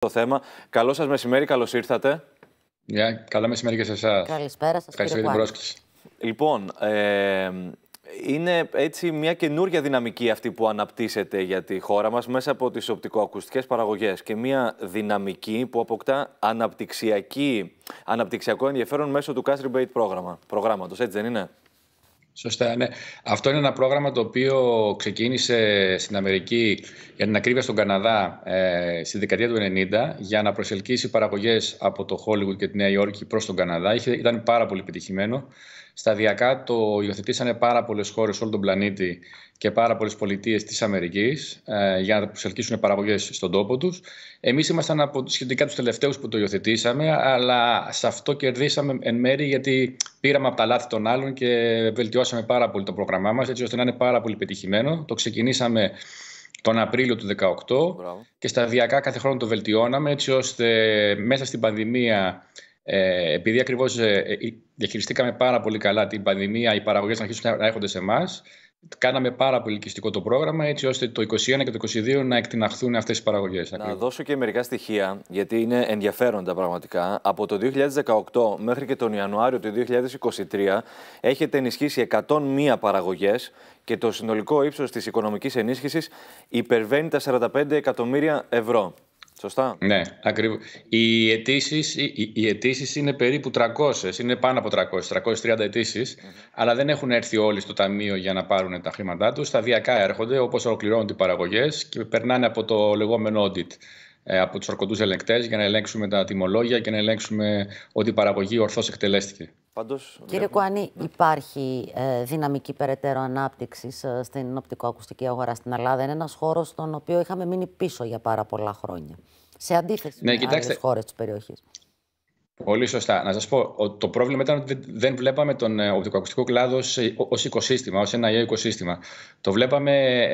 το θέμα. Καλό σας μεσημέρι, καλώς ήρθατε. Γεια, yeah, καλό μεσημέρι και σε εσάς. Καλησπέρα σας. Ευχαριστώ για την πρόσκληση. Λοιπόν, ε, είναι έτσι μια καινούρια δυναμική αυτή που αναπτύσσεται για τη χώρα μας μέσα από τις οπτικοακουστικές παραγωγές και μια δυναμική που αποκτά αναπτυξιακή, αναπτυξιακό ενδιαφέρον μέσω του Cast Rebate προγράμματος, έτσι δεν είναι. Σωστά, ναι. Αυτό είναι ένα πρόγραμμα το οποίο ξεκίνησε στην Αμερική, για την ακρίβεια στον Καναδά, ε, στη δεκαετία του 90, για να προσελκύσει παραγωγές από το Hollywood και τη Νέα Υόρκη προς τον Καναδά. ήταν πάρα πολύ επιτυχημένο. Σταδιακά το υιοθετήσανε πάρα πολλές χώρες όλο τον πλανήτη και πάρα πολλές πολιτείες της Αμερικής ε, για να προσελκύσουν παραγωγές στον τόπο τους. Εμείς ήμασταν από σχετικά τους τελευταίους που το υιοθετήσαμε, αλλά σε αυτό κερδίσαμε εν μέρη γιατί πήραμε από τα λάθη των άλλων και βελτιώσαμε πάρα πολύ το πρόγραμμά μας, έτσι ώστε να είναι πάρα πολύ πετυχημένο. Το ξεκινήσαμε τον Απρίλιο του 2018 και σταδιακά κάθε χρόνο το βελτιώναμε, έτσι ώστε μέσα στην πανδημία ε, επειδή ακριβώς ε, διαχειριστήκαμε πάρα πολύ καλά την πανδημία, οι παραγωγές να αρχίσουν να έρχονται σε εμάς Κάναμε πάρα πολύ ελκυστικό το πρόγραμμα έτσι ώστε το 2021 και το 2022 να εκτιναχθούν αυτές οι παραγωγές. Να ακριβώς. δώσω και μερικά στοιχεία γιατί είναι ενδιαφέροντα πραγματικά. Από το 2018 μέχρι και τον Ιανουάριο του 2023 έχετε ενισχύσει 101 παραγωγές και το συνολικό ύψος της οικονομικής ενίσχυσης υπερβαίνει τα 45 εκατομμύρια ευρώ. Σωστά. Ναι, ακριβώ. Οι αιτήσεις οι, οι είναι περίπου 300, είναι πάνω από 300, 330 αιτησει αλλά δεν έχουν έρθει όλοι στο ταμείο για να πάρουν τα χρήματά τους. Σταδιακά έρχονται όπως ολοκληρώνονται οι παραγωγές και περνάνε από το λεγόμενο audit ε, από τους ορκωτούς ελεγκτές για να ελέγξουμε τα τιμολόγια και να ελέγξουμε ότι η παραγωγή ορθώς εκτελέστηκε. Πάντως, Κύριε Κουάνη, ναι. υπάρχει ε, δυναμική περαιτέρω ανάπτυξη στην οπτικοακουστική αγορά στην Ελλάδα. Είναι ένας χώρος στον οποίο είχαμε μείνει πίσω για πάρα πολλά χρόνια. Σε αντίθεση ναι, με κοιτάξτε... άλλε χώρες της περιοχής. Πολύ σωστά. Να σας πω, το πρόβλημα ήταν ότι δεν βλέπαμε τον ε, οπτικοακουστικό κλάδο ως ε, οικοσύστημα, ως ένα ιαίο οικοσύστημα. Το βλέπαμε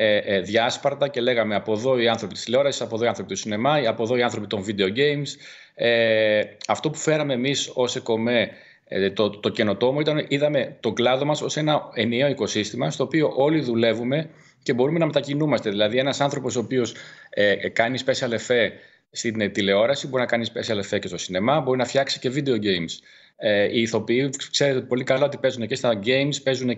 διάσπαρτα και λέγαμε από εδώ οι άνθρωποι της τηλεόρασης, από εδώ οι άνθρωποι του σινεμά, από εδώ οι άνθρωποι των video games. Ε, αυτό που φέραμε εμείς ως ΕΚΟΜΕ ε, το, το καινοτόμο ήταν, είδαμε τον κλάδο μας ως ένα ενιαίο οικοσύστημα στο οποίο όλοι δουλεύουμε και μπορούμε να μετακινούμαστε. Δηλαδή ένας άνθρωπος ο οποίος ε, ε, κάνει special effect στην τηλεόραση, μπορεί να κάνει special effect και στο σινεμά, μπορεί να φτιάξει και video games. Ε, οι ηθοποιοί ξέρετε πολύ καλά ότι παίζουν και στα games, παίζουν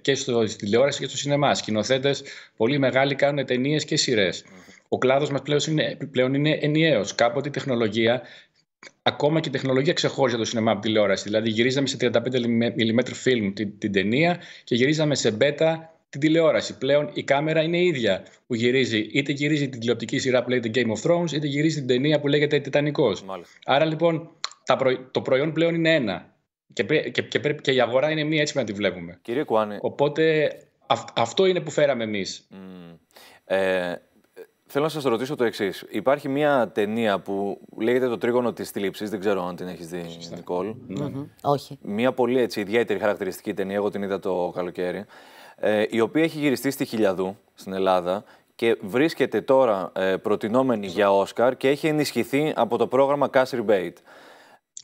και στο, στη τηλεόραση και στο σινεμά. Σκηνοθέτες πολύ μεγάλοι κάνουν ταινίες και σειρές. Ο κλάδος μας πλέον είναι, πλέον είναι ενιαίος. Κάποτε η τεχνολογία ακόμα και η τεχνολογία ξεχώριζε το σινεμά από τηλεόραση. Δηλαδή, γυρίζαμε σε 35 mm film την, ταινία και γυρίζαμε σε μπέτα την τηλεόραση. Πλέον η κάμερα είναι η ίδια που γυρίζει, είτε γυρίζει την τηλεοπτική σειρά που λέγεται Game of Thrones, είτε γυρίζει την ταινία που λέγεται Τιτανικός. Άρα λοιπόν τα το προϊόν πλέον είναι ένα. Και, και, και, και η αγορά είναι μία έτσι που να τη βλέπουμε. Κύριε Κουάνε. Οπότε αυτό είναι που φέραμε εμείς. Mm. Ε, Θέλω να σας ρωτήσω το εξής. Υπάρχει μια ταινία που λέγεται Το τρίγωνο της θλίψης. Δεν ξέρω αν την έχεις δει, Νικόλ. Ναι. Όχι. Μια πολύ ιδιαίτερη χαρακτηριστική ταινία. Εγώ την είδα το καλοκαίρι. Ε, η οποία έχει γυριστεί στη Χιλιαδού, στην Ελλάδα, και βρίσκεται τώρα ε, προτινόμενη για Όσκαρ και έχει ενισχυθεί από το πρόγραμμα Cash Rebate.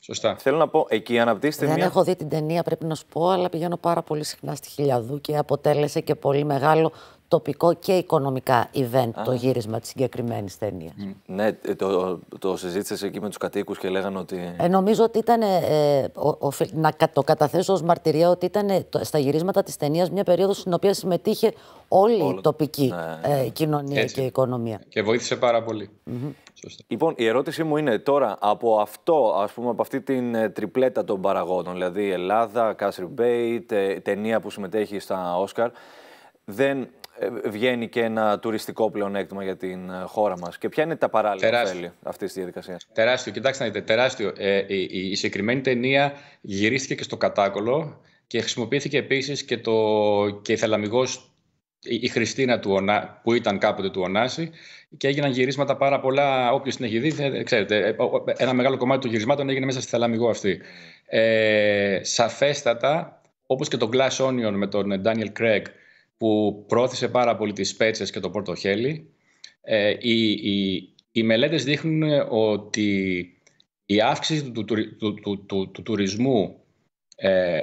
Σωστά. Θέλω να πω, εκεί αναπτύσσεται Δεν έχω δει την ταινία, πρέπει να σου πω, αλλά πηγαίνω πάρα πολύ συχνά στη Χιλιαδού και αποτέλεσε και πολύ μεγάλο τοπικό και οικονομικά event το γύρισμα της συγκεκριμένης ταινίας. Ναι, το, το συζήτησες εκεί με τους κατοίκους και λέγανε ότι. Ε, νομίζω ότι ήταν. Ε, να το καταθέσω ως μαρτυρία ότι ήταν στα γυρίσματα της ταινίας μια περίοδος στην οποία συμμετείχε όλη η τοπική ναι, ε, ναι, ναι. κοινωνία Έτσι. και οικονομία. Και βοήθησε πάρα πολύ. Mm -hmm. Σωστά. Λοιπόν, η ερώτησή μου είναι τώρα από αυτό, ας πούμε, από αυτή την ε, τριπλέτα των παραγόντων, δηλαδή Ελλάδα, Κάσρι Μπέιτ, ταινία που συμμετέχει στα Όσκαρ, δεν ε, βγαίνει και ένα τουριστικό πλεονέκτημα για την ε, χώρα μας. Και ποια είναι τα παράλληλα τεράστιο. ωφέλη αυτής της διαδικασίας. Τεράστιο, κοιτάξτε να δείτε, τεράστιο. Ε, η, η συγκεκριμένη ταινία γυρίστηκε και στο κατάκολο και χρησιμοποιήθηκε επίσης και, το, και η θαλαμιγός η Χριστίνα του Ονά, που ήταν κάποτε του Ονάση και έγιναν γυρίσματα πάρα πολλά. Όποιος την έχει δει, ε, ξέρετε, ένα μεγάλο κομμάτι των γυρισμάτων έγινε μέσα στη Θαλαμιγό αυτή. Ε, σαφέστατα, όπως και το Glass Onion με τον Daniel Craig, που πρόθεσε πάρα πολύ τις πέτσες και το Πορτοχέλι. Ε, οι, οι, μελέτες δείχνουν ότι η αύξηση του, του, του, του τουρισμού ε,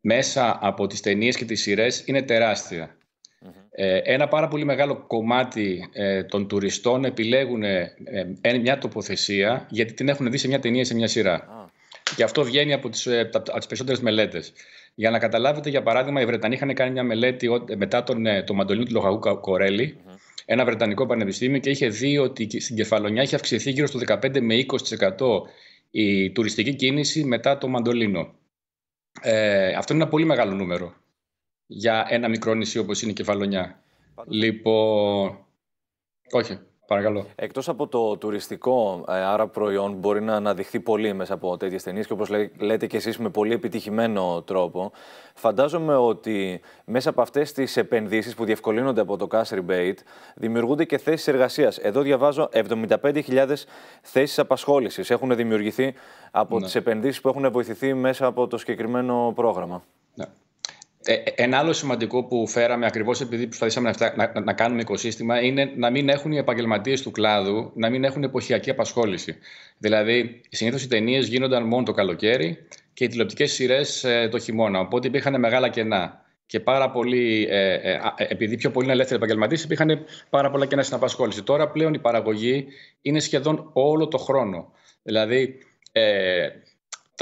μέσα από τις ταινίες και τις σειρές είναι mm-hmm. Ε, ένα πάρα πολύ μεγάλο κομμάτι ε, των τουριστών επιλέγουν ε, ε, μια τοποθεσία γιατί την έχουν δει σε μια ταινία ή σε μια σειρά. Και αυτό βγαίνει από τις, από τις περισσότερες μελέτες. Για να καταλάβετε, για παράδειγμα, οι Βρετανοί είχαν κάνει μια μελέτη μετά τον, ε, το μαντολίνο του Λοχαγού ένα Βρετανικό πανεπιστήμιο, και είχε δει ότι στην Κεφαλονιά είχε αυξηθεί γύρω στο 15 με 20% η τουριστική κίνηση μετά το μαντολίνο. Ε, αυτό είναι ένα πολύ μεγάλο νούμερο για ένα μικρό νησί όπως είναι η Κεφαλονιά. Λοιπόν, όχι. Παρακαλώ. Εκτός από το τουριστικό, ε, άρα προϊόν μπορεί να αναδειχθεί πολύ μέσα από τέτοιες ταινίες και όπως λέτε και εσείς με πολύ επιτυχημένο τρόπο. Φαντάζομαι ότι μέσα από αυτές τις επενδύσεις που διευκολύνονται από το Cash Rebate δημιουργούνται και θέσεις εργασίας. Εδώ διαβάζω 75.000 θέσεις απασχόλησης έχουν δημιουργηθεί από ναι. τις επενδύσεις που έχουν βοηθηθεί μέσα από το συγκεκριμένο πρόγραμμα. Ναι. Ε, ε, ένα άλλο σημαντικό που φέραμε ακριβώς επειδή προσπαθήσαμε να, να, κάνουμε οικοσύστημα είναι να μην έχουν οι επαγγελματίες του κλάδου, να μην έχουν εποχιακή απασχόληση. Δηλαδή, συνήθως οι ταινίες γίνονταν μόνο το καλοκαίρι και οι τηλεοπτικές σειρές ε, το χειμώνα, οπότε υπήρχαν μεγάλα κενά. Και πάρα επειδή πιο πολλοί είναι ελεύθεροι επαγγελματίες, υπήρχαν πάρα πολλά κενά στην απασχόληση. Τώρα πλέον η παραγωγή είναι σχεδόν όλο το χρόνο. Δηλαδή, ε,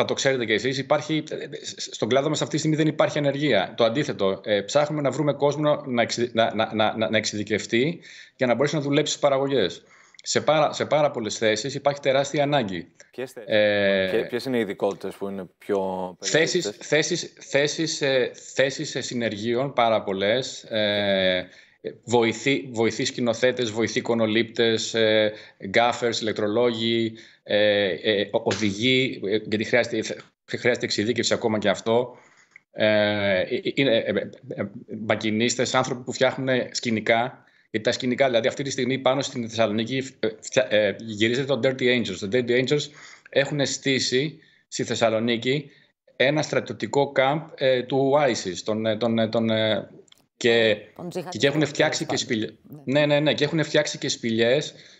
θα το ξέρετε και εσείς, υπάρχει, ε, ε, στον κλάδο μας αυτή τη στιγμή δεν υπάρχει ανεργία. Το αντίθετο, ε, ψάχνουμε να βρούμε κόσμο να, να, να, να, εξειδικευτεί για να μπορέσει να δουλέψει στις παραγωγές. Σε πάρα, σε πάρα πολλές θέσεις υπάρχει τεράστια ανάγκη. Ποιες, ε, είναι οι ειδικότητες που είναι πιο... Θέσεις, θέσεις, θέσεις, θέσεις συνεργείων πάρα πολλές. Ε, βοηθεί, βοηθεί σκηνοθέτες, βοηθεί εικονολήπτες, ε, ηλεκτρολόγοι, ε, ε οδηγοί, ε, γιατί χρειάζεται, χρειάζεται εξειδίκευση ακόμα και αυτό. Ε, είναι μπακινίστες, άνθρωποι που φτιάχνουν σκηνικά. Γιατί τα σκηνικά, δηλαδή αυτή τη στιγμή πάνω στην Θεσσαλονίκη γυρίζεται το Dirty Angels. Το Dirty Angels έχουν στήσει στη Θεσσαλονίκη ένα στρατιωτικό κάμπ του ISIS, των, των, και, και έχουν φτιάξει και σπηλιές. Ναι, ναι, ναι. Και έχουν φτιάξει και σπηλιές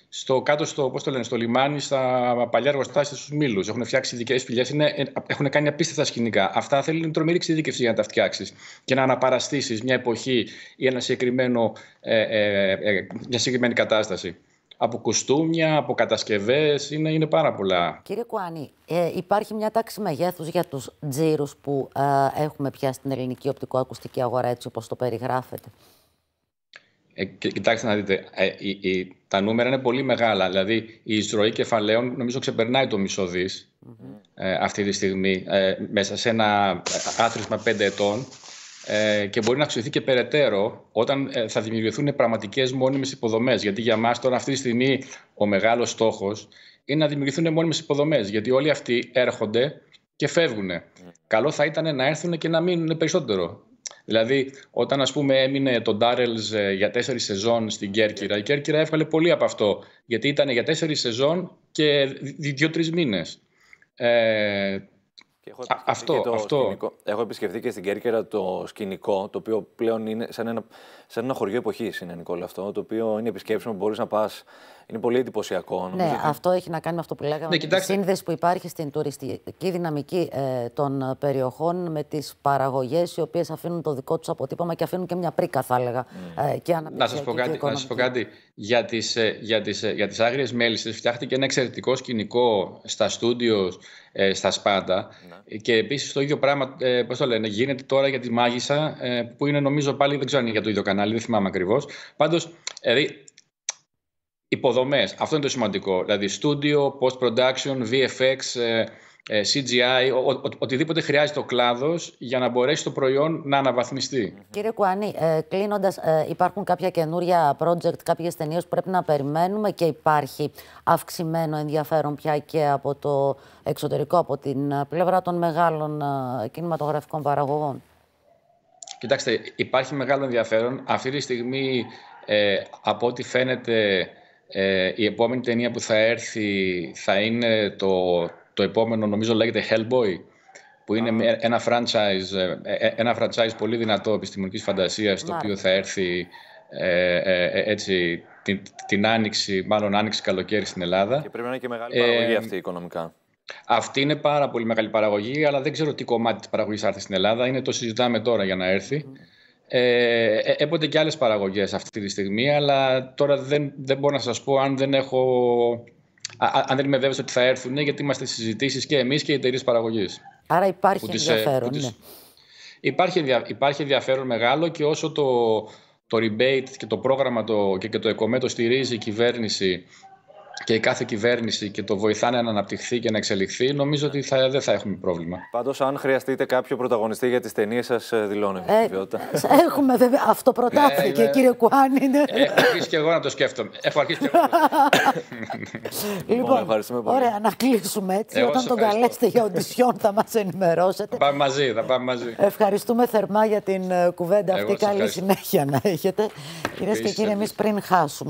στο, κάτω στο, πώς το λένε, στο λιμάνι, στα παλιά εργοστάσια στους μήλους. Έχουν φτιάξει ειδικές σπηλιές, ε, έχουν κάνει απίστευτα σκηνικά. Αυτά θέλουν τρομερή εξειδίκευση για να τα φτιάξεις και να αναπαραστήσεις μια εποχή ή ένα συγκεκριμένο, ε, ε, ε, μια συγκεκριμένη κατάσταση από κουστούμια, από κατασκευές, είναι, είναι πάρα πολλά. Κύριε Κουάνη, ε, υπάρχει μια τάξη μεγέθους για τους τζίρους που ε, έχουμε πια στην ελληνική οπτικοακουστική αγορά, έτσι όπως το περιγράφετε. Ε, κοιτάξτε να δείτε, ε, η, τα νούμερα είναι πολύ μεγάλα. Δηλαδή, η εισρωή κεφαλαίων νομίζω ξεπερνάει το μισό δις, ε, αυτή τη στιγμή μέσα σε ένα άθροισμα πέντε ετών ε, και μπορεί να αυξηθεί και περαιτέρω όταν ε, θα δημιουργηθούν πραγματικές μόνιμες υποδομές. Γιατί για μας τώρα, αυτή τη στιγμή, ο μεγάλος στόχος είναι να δημιουργηθούν μόνιμες υποδομές. Γιατί όλοι αυτοί έρχονται και φεύγουν. Καλό θα ήταν να έρθουν και να μείνουν περισσότερο. Δηλαδή, όταν ας πούμε έμεινε τον Ντάρελ ε, για τέσσερις σεζόν στην Κέρκυρα, η Κέρκυρα έβγαλε πολύ από αυτό. Γιατί ήταν για τέσσερις σεζόν και δύο-τρει μήνες. Ε, και έχω επισκεφτεί αυτό, και το Έχω επισκεφθεί και στην Κέρκυρα το σκηνικό, το οποίο πλέον είναι σαν ένα, σαν ένα χωριό εποχής, είναι Νικόλα αυτό, το οποίο είναι επισκέψιμο, μπορείς να πας. Είναι πολύ εντυπωσιακό. Ναι, αυτό έχει να κάνει με αυτό που λέγαμε. Ναι, τη σύνδεση που υπάρχει στην τουριστική δυναμική ε, των περιοχών με τις παραγωγές, οι οποίες αφήνουν το δικό τους αποτύπωμα και αφήνουν και μια πρίκα, θα έλεγα. Ναι. Ε, και να σας πω, κάτι, να σας πω κάτι. Για τις ε, για τις, ε, για τις άγριες μέλισσες φτιάχτηκε ένα εξαιρετικό σκηνικό στα στούντιος στα Σπάντα. Ναι. Ναι. Και επίσης το ίδιο πράγμα, ε, πώς το λένε, γίνεται τώρα για τη Μάγισσα, ε, που είναι νομίζω πάλι, δεν ξέρω αν είναι για το ίδιο κανάλι, δεν θυμάμαι ακριβώς. Πάντως, ε, δηλαδή, υποδομές, αυτό είναι το σημαντικό. Δηλαδή, studio, post-production, VFX, ε, ε, CGI, οτιδήποτε χρειάζεται ο κλάδος για να μπορέσει το προϊόν να αναβαθμιστεί. Mm-hmm. Κύριε Κουάνη, ε, κλείνοντας, ε, υπάρχουν κάποια καινούρια project, κάποιες ταινίες που πρέπει να περιμένουμε και υπάρχει αυξημένο ενδιαφέρον πια και από το εξωτερικό, από την ε, πλευρά των μεγάλων ε, κινηματογραφικών παραγωγών. Κοιτάξτε, υπάρχει μεγάλο ενδιαφέρον. Αυτή τη στιγμή, ε, από ό,τι φαίνεται, η επόμενη ταινία που θα έρθει θα είναι το το επόμενο νομίζω λέγεται Hellboy, που είναι ένα franchise, ε, ε, ε, ένα franchise πολύ δυνατό επιστημονικής φαντασίας, το οποίο θα έρθει έτσι την, την άνοιξη, μάλλον άνοιξη καλοκαίρι στην Ελλάδα. Και πρέπει να είναι και μεγάλη παραγωγή αυτή οικονομικά. Αυτή είναι πάρα πολύ μεγάλη παραγωγή, αλλά δεν ξέρω τι κομμάτι της παραγωγής θα έρθει στην Ελλάδα. Είναι το συζητάμε τώρα για να έρθει. Ε, έπονται και άλλες παραγωγές αυτή τη στιγμή, αλλά τώρα δεν, δεν μπορώ να σας πω αν δεν έχω αν δεν είμαι βέβαιος ότι θα έρθουν, ναι, γιατί είμαστε συζητήσεις και εμείς και οι εταιρείες παραγωγής. Άρα υπάρχει που ε, ενδιαφέρον. ναι. υπάρχει, υπάρχει ενδιαφέρον μεγάλο και όσο το, το rebate και το πρόγραμμα το, και, και το ΕΚΟΜΕ το στηρίζει η κυβέρνηση και η κάθε κυβέρνηση και το βοηθάνε να αναπτυχθεί και να εξελιχθεί, νομίζω ότι θα, δεν θα έχουμε πρόβλημα. Πάντως, αν χρειαστείτε κάποιο πρωταγωνιστή για τις ταινίες, σας ε, δηλώνω ε, Έχουμε βέβαια. Αυτό προτάθηκε, και ναι. κύριε Κουάνι. Ναι. Ε, έχω αρχίσει και εγώ να το σκέφτομαι. Έχω αρχίσει και εγώ. λοιπόν, λοιπόν ωραία, να κλείσουμε έτσι. Όταν τον καλέσετε για οντισιόν, θα μας ενημερώσετε. Θα πάμε μαζί, θα πάμε μαζί. Ευχαριστούμε θερμά για την ε, κουβέντα αυτή. Καλή συνέχεια να έχετε. Κυρίες και κύριοι, εμείς πριν χάσουμε.